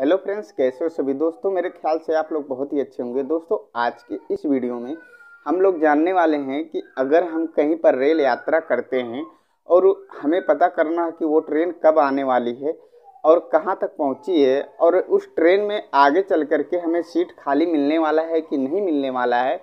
hello friends कैसे हो सभी दोस्तों मेरे ख्याल से आप लोग बहुत ही अच्छे होंगे दोस्तों आज के इस वीडियो में हम लोग जानने वाले हैं कि अगर हम कहीं पर रेल यात्रा करते हैं और हमें पता करना है कि वो ट्रेन कब आने वाली है और कहाँ तक पहुँची है और उस ट्रेन में आगे चल कर के हमें सीट खाली मिलने वाला है कि नहीं मिलने वाला है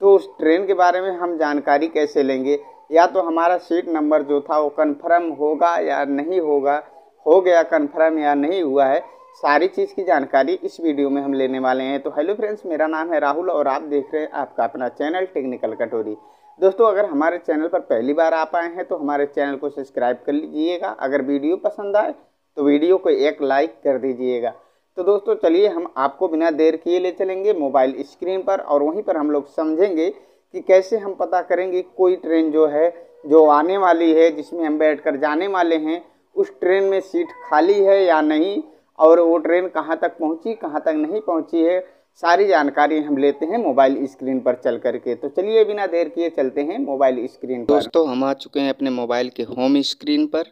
तो उस ट्रेन के बारे में हम जानकारी कैसे लेंगे या तो हमारा सीट नंबर जो था वो कन्फर्म होगा या नहीं होगा हो गया कन्फर्म या नहीं हुआ है सारी चीज़ की जानकारी इस वीडियो में हम लेने वाले हैं तो हेलो फ्रेंड्स मेरा नाम है राहुल और आप देख रहे हैं आपका अपना चैनल टेक्निकल कटोरी दोस्तों अगर हमारे चैनल पर पहली बार आप आए हैं तो हमारे चैनल को सब्सक्राइब कर लीजिएगा अगर वीडियो पसंद आए तो वीडियो को एक लाइक कर दीजिएगा तो दोस्तों चलिए हम आपको बिना देर किए ले चलेंगे मोबाइल स्क्रीन पर और वहीं पर हम लोग समझेंगे कि कैसे हम पता करेंगे कोई ट्रेन जो है जो आने वाली है जिसमें हम बैठ जाने वाले हैं उस ट्रेन में सीट खाली है या नहीं और वो ट्रेन कहाँ तक पहुँची कहाँ तक नहीं पहुँची है सारी जानकारी हम लेते हैं मोबाइल स्क्रीन पर चल करके तो चलिए बिना देर किए चलते हैं मोबाइल स्क्रीन पर दोस्तों हम आ चुके हैं अपने मोबाइल के होम स्क्रीन पर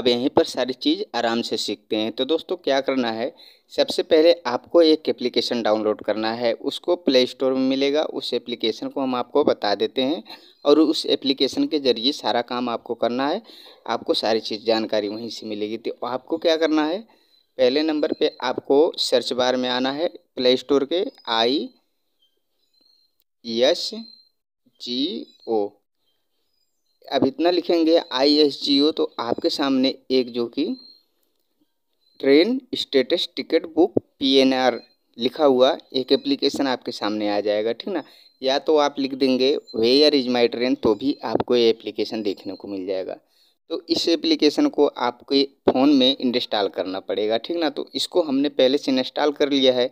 अब यहीं पर सारी चीज़ आराम से सीखते हैं तो दोस्तों क्या करना है सबसे पहले आपको एक एप्लीकेशन डाउनलोड करना है उसको प्ले स्टोर में मिलेगा उस एप्लीकेशन को हम आपको बता देते हैं और उस एप्लीकेशन के ज़रिए सारा काम आपको करना है आपको सारी चीज़ जानकारी वहीं से मिलेगी तो आपको क्या करना है पहले नंबर पे आपको सर्च बार में आना है प्ले स्टोर के आई एस जी ओ अब इतना लिखेंगे आई एस जी ओ तो आपके सामने एक जो कि train status ticket book P N R लिखा हुआ एक एप्लीकेशन आपके सामने आ जाएगा ठीक ना या तो आप लिख देंगे वेयर इज माई ट्रेन तो भी आपको ये एप्लीकेशन देखने को मिल जाएगा तो इस एप्लीकेशन को आपके फ़ोन में इंस्टॉल करना पड़ेगा ठीक ना तो इसको हमने पहले से इंस्टॉल कर लिया है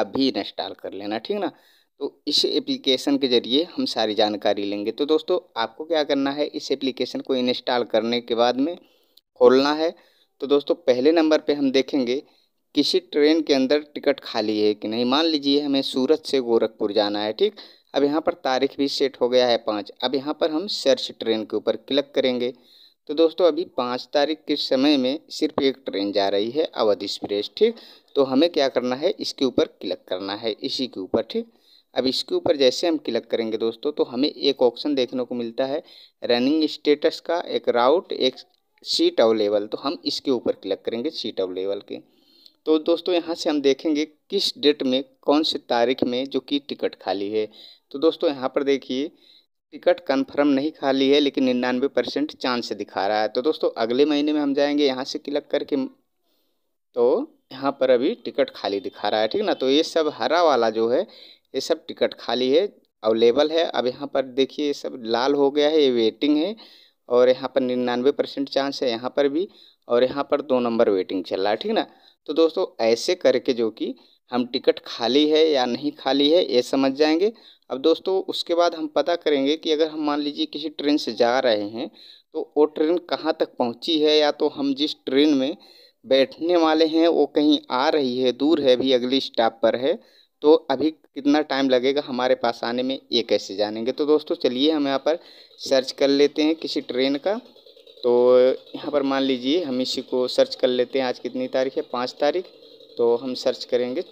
आप भी इंस्टॉल कर लेना ठीक ना तो इस एप्लीकेशन के ज़रिए हम सारी जानकारी लेंगे तो दोस्तों आपको क्या करना है इस एप्लीकेशन को इंस्टॉल करने के बाद में खोलना है तो दोस्तों पहले नंबर पर हम देखेंगे किसी ट्रेन के अंदर टिकट खाली है कि नहीं मान लीजिए हमें सूरत से गोरखपुर जाना है ठीक अब यहाँ पर तारीख भी सेट हो गया है पाँच अब यहाँ पर हम सर्च ट्रेन के ऊपर क्लिक करेंगे तो दोस्तों अभी पाँच तारीख के समय में सिर्फ एक ट्रेन जा रही है अवध एक्सप्रेस ठीक तो हमें क्या करना है इसके ऊपर क्लिक करना है इसी के ऊपर ठीक अब इसके ऊपर जैसे हम क्लिक करेंगे दोस्तों तो हमें एक ऑप्शन देखने को मिलता है रनिंग स्टेटस का एक राउट एक सीट अवेलेबल तो हम इसके ऊपर क्लिक करेंगे सीट अवेलेबल के तो दोस्तों यहाँ से हम देखेंगे किस डेट में कौन से तारीख में जो कि टिकट खाली है तो दोस्तों यहाँ पर देखिए टिकट कंफर्म नहीं खाली है लेकिन निन्यानवे परसेंट चांस दिखा रहा है तो दोस्तों अगले महीने में हम जाएंगे यहाँ से क्लिक करके तो यहाँ पर अभी टिकट खाली दिखा रहा है ठीक ना तो ये सब हरा वाला जो है ये सब टिकट खाली है अवेलेबल है अब यहाँ पर देखिए ये सब लाल हो गया है ये वेटिंग है और यहाँ पर निन्यानवे परसेंट चांस है यहाँ पर भी और यहाँ पर दो नंबर वेटिंग चल रहा है ठीक ना तो दोस्तों ऐसे करके जो कि हम टिकट खाली है या नहीं खाली है ये समझ जाएंगे अब दोस्तों उसके बाद हम पता करेंगे कि अगर हम मान लीजिए किसी ट्रेन से जा रहे हैं तो वो ट्रेन कहाँ तक पहुँची है या तो हम जिस ट्रेन में बैठने वाले हैं वो कहीं आ रही है दूर है अभी अगली स्टॉप पर है तो अभी कितना टाइम लगेगा हमारे पास आने में ये कैसे जानेंगे तो दोस्तों चलिए हम यहाँ पर सर्च कर लेते हैं किसी ट्रेन का तो यहाँ पर मान लीजिए हम इसी को सर्च कर लेते हैं आज कितनी तारीख है पाँच तारीख तो हम सर्च करेंगे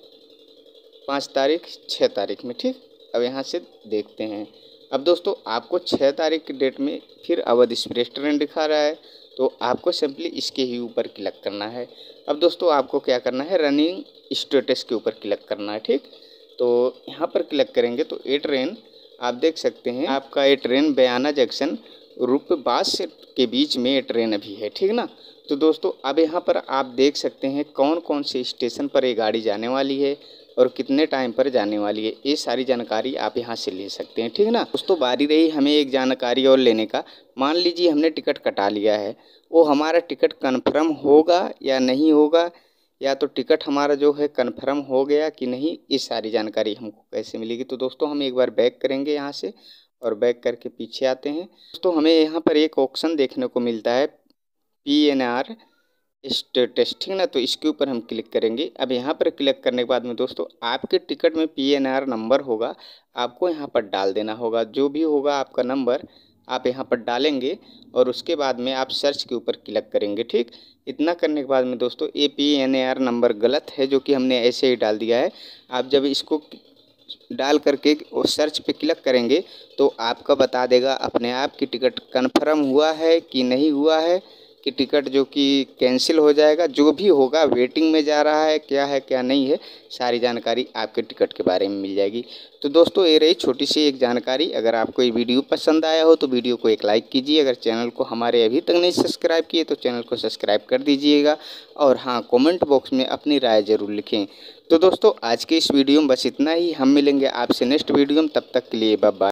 पाँच तारीख छः तारीख में ठीक अब यहाँ से देखते हैं अब दोस्तों आपको छः तारीख की डेट में फिर अवध रेस्टोरेंट दिखा रहा है तो आपको सिंपली इसके ही ऊपर क्लिक करना है अब दोस्तों आपको क्या करना है रनिंग स्टेटस के ऊपर क्लिक करना है ठीक तो यहाँ पर क्लिक करेंगे तो ये ट्रेन आप देख सकते हैं आपका ये ट्रेन बयाना जंक्शन रूपबास के बीच में ये ट्रेन अभी है ठीक ना तो दोस्तों अब यहाँ पर आप देख सकते हैं कौन कौन से स्टेशन पर ये गाड़ी जाने वाली है और कितने टाइम पर जाने वाली है ये सारी जानकारी आप यहाँ से ले सकते हैं ठीक है ना दोस्तों बारी रही हमें एक जानकारी और लेने का मान लीजिए हमने टिकट कटा लिया है वो हमारा टिकट कन्फर्म होगा या नहीं होगा या तो टिकट हमारा जो है कन्फर्म हो गया कि नहीं ये सारी जानकारी हमको कैसे मिलेगी तो दोस्तों हम एक बार बैक करेंगे यहाँ से और बैक करके पीछे आते हैं दोस्तों हमें यहाँ पर एक ऑप्शन देखने को मिलता है पी एन आर टेस्टिंग ना तो इसके ऊपर हम क्लिक करेंगे अब यहाँ पर क्लिक करने के बाद में दोस्तों आपके टिकट में पीएनआर नंबर होगा आपको यहाँ पर डाल देना होगा जो भी होगा आपका नंबर आप यहाँ पर डालेंगे और उसके बाद में आप सर्च के ऊपर क्लिक करेंगे ठीक इतना करने के बाद में दोस्तों A P N A R number गलत है जो कि हमने ऐसे ही डाल दिया है आप जब इसको डाल करके वो सर्च पे क्लिक करेंगे तो आपका बता देगा अपने आप की टिकट कन्फर्म हुआ है कि नहीं हुआ है कि टिकट जो कि कैंसिल हो जाएगा जो भी होगा वेटिंग में जा रहा है क्या है क्या नहीं है सारी जानकारी आपके टिकट के बारे में मिल जाएगी तो दोस्तों ये रही छोटी सी एक जानकारी अगर आपको ये वीडियो पसंद आया हो तो वीडियो को एक लाइक कीजिए अगर चैनल को हमारे अभी तक नहीं सब्सक्राइब किए तो चैनल को सब्सक्राइब कर दीजिएगा और हाँ कॉमेंट बॉक्स में अपनी राय ज़रूर लिखें तो दोस्तों आज के इस वीडियो में बस इतना ही हम मिलेंगे आपसे नेक्स्ट वीडियो में तब तक के लिए बाय